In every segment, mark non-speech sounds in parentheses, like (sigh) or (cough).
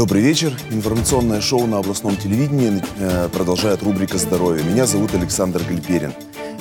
Добрый вечер. Информационное шоу на областном телевидении э, продолжает рубрика «Здоровье». Меня зовут Александр Гальперин.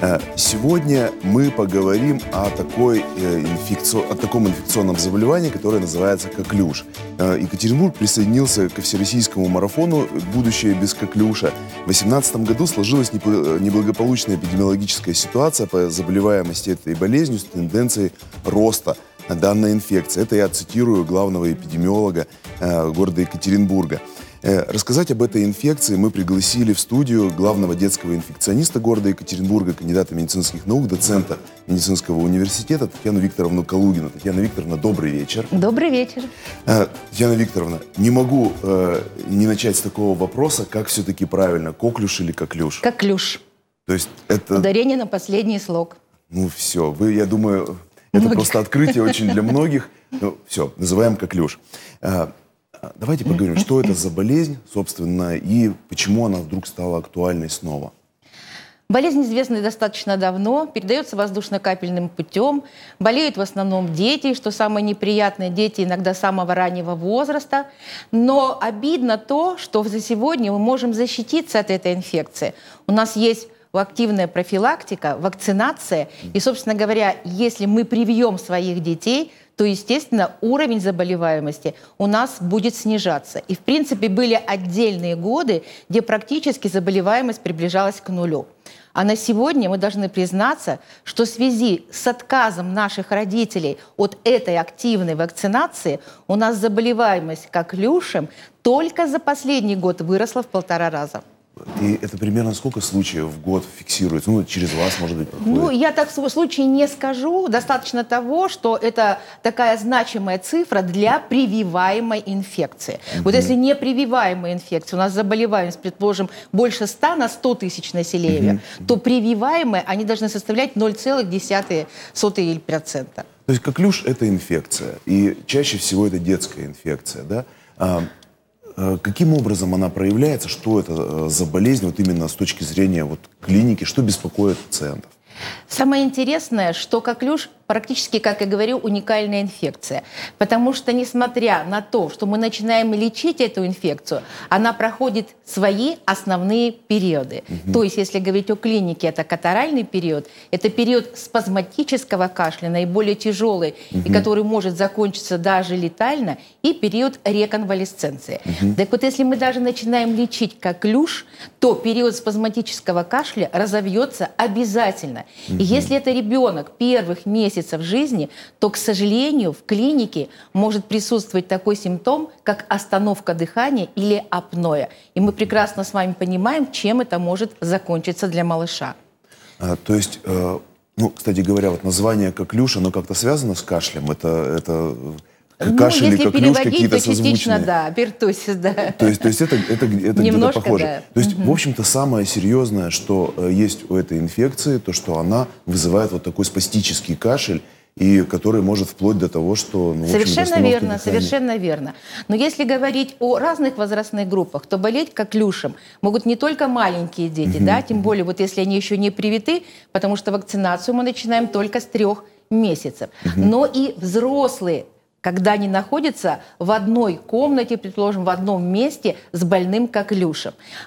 Э, сегодня мы поговорим о, такой э, инфекци... о таком инфекционном заболевании, которое называется коклюш. Екатеринбург присоединился ко всероссийскому марафону «Будущее без коклюша». В 2018 году сложилась неблагополучная эпидемиологическая ситуация по заболеваемости этой болезнью с тенденцией роста – Данная инфекция. Это я цитирую главного эпидемиолога э, города Екатеринбурга. Э, рассказать об этой инфекции мы пригласили в студию главного детского инфекциониста города Екатеринбурга, кандидата медицинских наук, доцента медицинского университета Татьяну Викторовну Калугину. Татьяна Викторовна, добрый вечер. Добрый вечер. Э, Татьяна Викторовна, не могу не начать с такого вопроса, как все-таки правильно, коклюш или коклюш? Коклюш. То есть это... Ударение на последний слог. Ну все, вы, я думаю, это просто открытие очень для многих. Ну, все, называем как Леш. А, давайте поговорим, что это за болезнь, собственно, и почему она вдруг стала актуальной снова. Болезнь известна достаточно давно, передается воздушно-капельным путем. Болеют в основном дети, что самое неприятное, дети иногда самого раннего возраста. Но обидно то, что за сегодня мы можем защититься от этой инфекции. У нас есть активная профилактика, вакцинация. И, собственно говоря, если мы привьем своих детей, то, естественно, уровень заболеваемости у нас будет снижаться. И, в принципе, были отдельные годы, где практически заболеваемость приближалась к нулю. А на сегодня мы должны признаться, что в связи с отказом наших родителей от этой активной вакцинации у нас заболеваемость как люшем только за последний год выросла в полтора раза. И это примерно сколько случаев в год фиксируется? Ну, через вас, может быть, проходит? Ну, я так свой случай не скажу. Достаточно того, что это такая значимая цифра для прививаемой инфекции. Mm-hmm. Вот если не прививаемая инфекция, у нас заболеваемость, предположим, больше 100 на 100 тысяч населения, mm-hmm. то прививаемые, они должны составлять 0,1%. То есть коклюш – это инфекция, и чаще всего это детская инфекция, да? А, Э, каким образом она проявляется? Что это э, за болезнь вот именно с точки зрения вот клиники? Что беспокоит пациентов? Самое интересное, что коклюш практически, как я говорю, уникальная инфекция. Потому что, несмотря на то, что мы начинаем лечить эту инфекцию, она проходит свои основные периоды. Угу. То есть, если говорить о клинике, это катаральный период, это период спазматического кашля, наиболее тяжелый, угу. и который может закончиться даже летально, и период реконвалесценции. Угу. Так вот, если мы даже начинаем лечить как люш, то период спазматического кашля разовьется обязательно. Угу. И если это ребенок первых месяцев, месяцев жизни, то, к сожалению, в клинике может присутствовать такой симптом, как остановка дыхания или апноя, И мы прекрасно с вами понимаем, чем это может закончиться для малыша. А, то есть, э, ну, кстати говоря, вот название как Люша, оно как-то связано с кашлем? Это, это ну, кашель, или если как переводить, какие-то созвучные. да, пертусис, да. То есть, то есть это, это, это где-то похоже. Да. То есть, угу. в общем-то, самое серьезное, что э, есть у этой инфекции, то, что она вызывает вот такой спастический кашель, и который может вплоть до того, что... Ну, совершенно верно, дыхания. совершенно верно. Но если говорить о разных возрастных группах, то болеть коклюшем могут не только маленькие дети, да, тем более вот если они еще не привиты, потому что вакцинацию мы начинаем только с трех месяцев. Но и взрослые когда они находятся в одной комнате, предположим, в одном месте с больным, как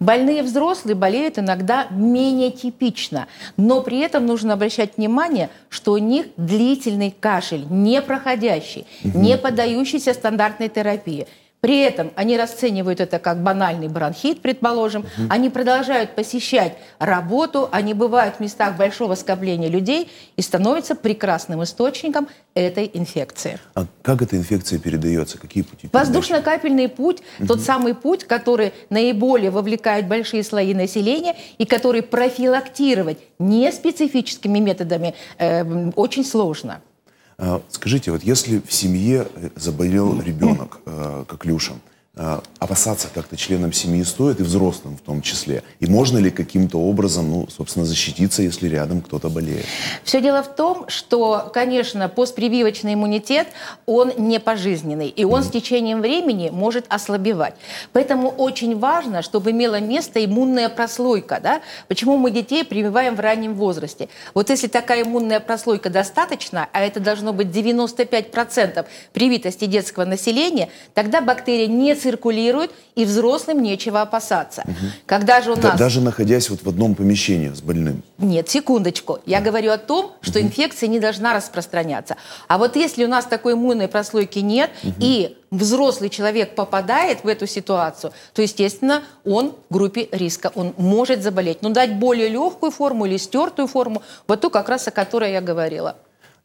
Больные взрослые болеют иногда менее типично, но при этом нужно обращать внимание, что у них длительный кашель, не проходящий, не поддающийся стандартной терапии. При этом они расценивают это как банальный бронхит, предположим. Угу. Они продолжают посещать работу, они бывают в местах большого скопления людей и становятся прекрасным источником этой инфекции. А как эта инфекция передается? Какие пути? Воздушно-капельный путь, угу. тот самый путь, который наиболее вовлекает большие слои населения и который профилактировать не специфическими методами э, очень сложно. А, скажите, вот если в семье заболел ребенок э, как коклюшем, Э, опасаться как-то членам семьи стоит, и взрослым в том числе? И можно ли каким-то образом, ну, собственно, защититься, если рядом кто-то болеет? Все дело в том, что, конечно, постпрививочный иммунитет, он не пожизненный, и он mm. с течением времени может ослабевать. Поэтому очень важно, чтобы имела место иммунная прослойка, да? Почему мы детей прививаем в раннем возрасте? Вот если такая иммунная прослойка достаточно, а это должно быть 95% привитости детского населения, тогда бактерия не циркулируют, и взрослым нечего опасаться. Угу. Когда же у нас... Да, даже находясь вот в одном помещении с больным. Нет, секундочку. Я да. говорю о том, что угу. инфекция не должна распространяться. А вот если у нас такой иммунной прослойки нет, угу. и взрослый человек попадает в эту ситуацию, то, естественно, он в группе риска, он может заболеть. Но дать более легкую форму или стертую форму, вот ту как раз, о которой я говорила.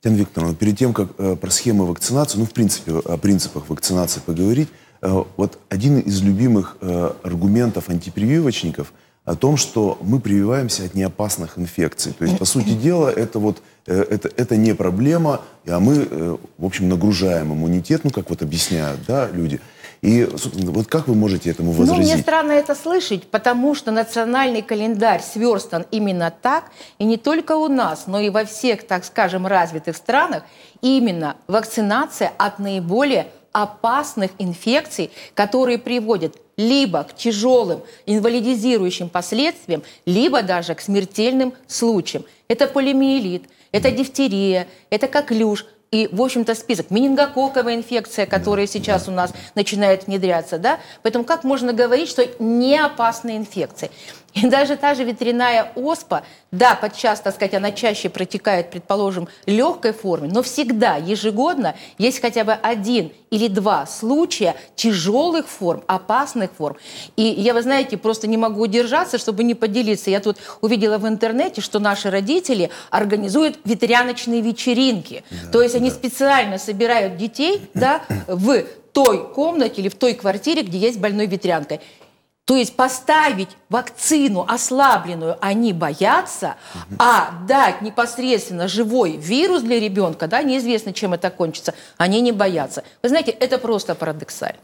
Татьяна Викторовна, перед тем, как э, про схемы вакцинации, ну, в принципе, о принципах вакцинации поговорить, Э, вот один из любимых э, аргументов антипрививочников о том, что мы прививаемся от неопасных инфекций. То есть, по сути дела, это вот э, это, это не проблема, а мы, в общем, нагружаем иммунитет, ну, как вот объясняют, да, люди. И, вот как вы можете этому возразить? Ну, мне странно это слышать, потому что национальный календарь сверстан именно так, и не только у нас, но и во всех, так скажем, развитых странах именно вакцинация от наиболее опасных инфекций, которые приводят либо к тяжелым инвалидизирующим последствиям, либо даже к смертельным случаям. Это полимиелит, это дифтерия, это коклюш, и, в общем-то, список. Менингококковая инфекция, которая да, сейчас да. у нас начинает внедряться, да? Поэтому как можно говорить, что не опасные инфекции? И даже та же ветряная оспа, да, подчас, так сказать, она чаще протекает, предположим, легкой форме, но всегда, ежегодно, есть хотя бы один или два случая тяжелых форм, опасных форм. И я, вы знаете, просто не могу удержаться, чтобы не поделиться. Я тут увидела в интернете, что наши родители организуют ветряночные вечеринки. Да, То есть да. они специально собирают детей да, в той комнате или в той квартире, где есть больной ветрянкой. То есть поставить вакцину ослабленную они боятся, а дать непосредственно живой вирус для ребенка, да, неизвестно, чем это кончится, они не боятся. Вы знаете, это просто парадоксально.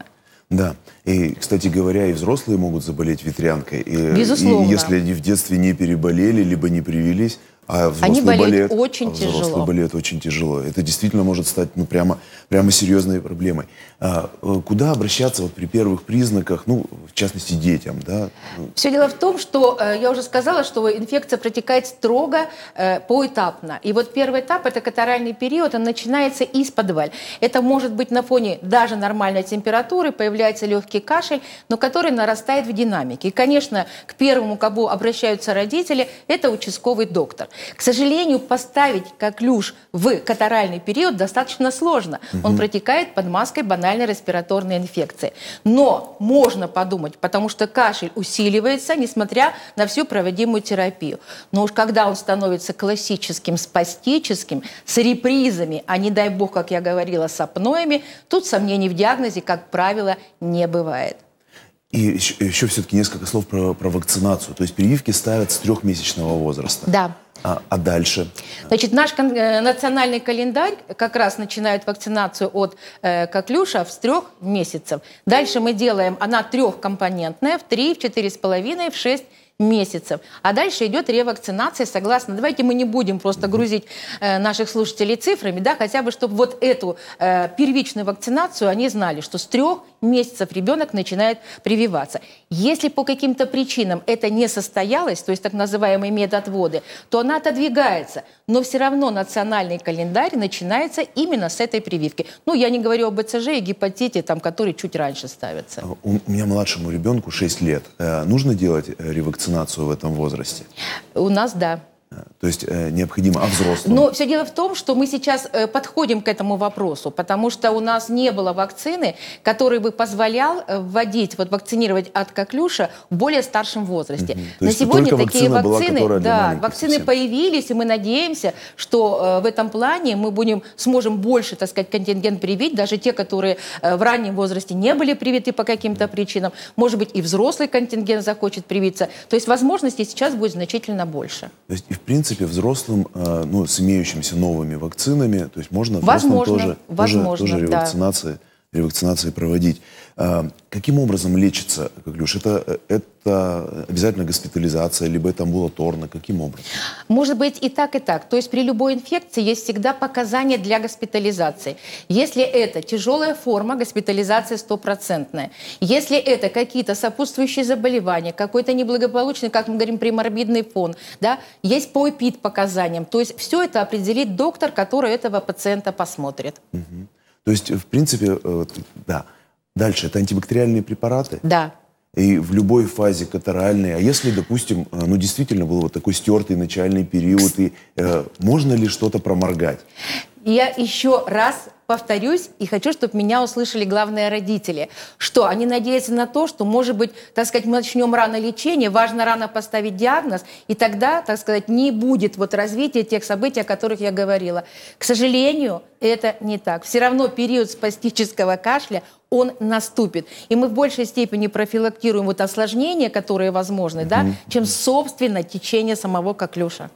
Да. И, кстати говоря, и взрослые могут заболеть ветрянкой. И, Безусловно. И если они в детстве не переболели, либо не привились, а взрослый Они болеют балет, очень а взрослый тяжело. балет очень тяжело. Это действительно может стать ну, прямо, прямо серьезной проблемой. А, э, куда обращаться вот при первых признаках, ну, в частности, детям? Да? Все дело в том, что э, я уже сказала, что инфекция протекает строго э, поэтапно. И вот первый этап – это катаральный период, он начинается из подваль. Это может быть на фоне даже нормальной температуры, появляется легкий кашель, но который нарастает в динамике. И, конечно, к первому, к обращаются родители, это участковый доктор. К сожалению, поставить коклюш в катаральный период достаточно сложно. Угу. Он протекает под маской банальной респираторной инфекции. Но можно подумать, потому что кашель усиливается, несмотря на всю проводимую терапию. Но уж когда он становится классическим, спастическим, с репризами, а не дай бог, как я говорила, с апноями, тут сомнений в диагнозе, как правило, не бывает. И еще, еще все-таки несколько слов про, про вакцинацию. То есть прививки ставят с трехмесячного возраста. Да. А, а дальше? Значит, наш э, национальный календарь как раз начинает вакцинацию от э, коклюша с трех месяцев. Дальше мы делаем, она трехкомпонентная, в три, в четыре с половиной, в шесть месяцев. А дальше идет ревакцинация, согласно. Давайте мы не будем просто грузить э, наших слушателей цифрами, да, хотя бы чтобы вот эту э, первичную вакцинацию они знали, что с трех месяцев ребенок начинает прививаться. Если по каким-то причинам это не состоялось, то есть так называемые медотводы, то она отодвигается. Но все равно национальный календарь начинается именно с этой прививки. Ну, я не говорю об БЦЖ и гепатите, там, которые чуть раньше ставятся. А у меня младшему ребенку 6 лет. Э, нужно делать э, ревакцинацию в этом возрасте? У нас да. То есть э, необходимо, а взрослым? Но все дело в том, что мы сейчас э, подходим к этому вопросу, потому что у нас не было вакцины, которая бы позволял э, вводить, вот вакцинировать от коклюша в более старшем возрасте. Угу. На сегодня такие вакцина вакцины, была, да, вакцины совсем. появились, и мы надеемся, что э, в этом плане мы будем, сможем больше, так сказать, контингент привить, даже те, которые э, в раннем возрасте не были привиты по каким-то причинам. Может быть, и взрослый контингент захочет привиться. То есть возможностей сейчас будет значительно больше. То есть, принципе, взрослым, э, ну, с имеющимися новыми вакцинами, то есть можно возможно, тоже, возможно, тоже, тоже ревакцинации да ревакцинации проводить. А, каким образом лечится, как Люш? Это, это обязательно госпитализация, либо это амбулаторно? Каким образом? Может быть и так, и так. То есть при любой инфекции есть всегда показания для госпитализации. Если это тяжелая форма, госпитализация стопроцентная. Если это какие-то сопутствующие заболевания, какой-то неблагополучный, как мы говорим, приморбидный фон, да, есть по ЭПИД показаниям. То есть все это определит доктор, который этого пациента посмотрит. Угу. То есть, в принципе, э, да. Дальше, это антибактериальные препараты? Да. И в любой фазе катаральной. А если, допустим, э, ну действительно был вот такой стертый начальный период, и э, можно ли что-то проморгать? я еще раз повторюсь и хочу, чтобы меня услышали главные родители, что они надеются на то, что, может быть, так сказать, мы начнем рано лечение, важно рано поставить диагноз, и тогда, так сказать, не будет вот развития тех событий, о которых я говорила. К сожалению, это не так. Все равно период спастического кашля он наступит. И мы в большей степени профилактируем вот осложнения, которые возможны, да, чем, собственно, течение самого коклюша.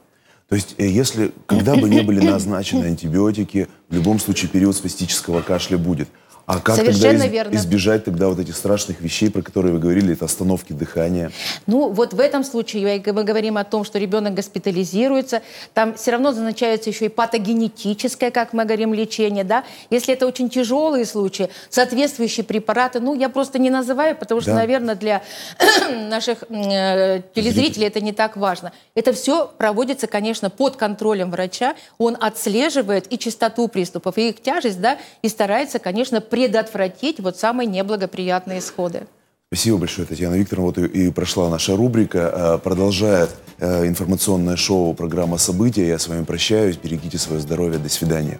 То есть, э, если, когда бы не были назначены антибиотики, в любом случае период спастического кашля будет. А как Совершенно тогда из- верно. избежать тогда вот этих страшных вещей, про которые вы говорили, это остановки дыхания? Ну, вот в этом случае мы говорим о том, что ребенок госпитализируется, там все равно назначается еще и патогенетическое, как мы говорим, лечение, да. Если это очень тяжелые случаи, соответствующие препараты, ну, я просто не называю, потому что, да. наверное, для (clears throat) наших э, телезрителей это не так важно. Это все проводится, конечно, под контролем врача, он отслеживает и частоту приступов, и их тяжесть, да, и старается, конечно, при предотвратить вот самые неблагоприятные исходы. Спасибо большое, Татьяна Викторовна. Вот и, прошла наша рубрика. Э, продолжает э, информационное шоу программа «События». Я с вами прощаюсь. Берегите свое здоровье. До свидания.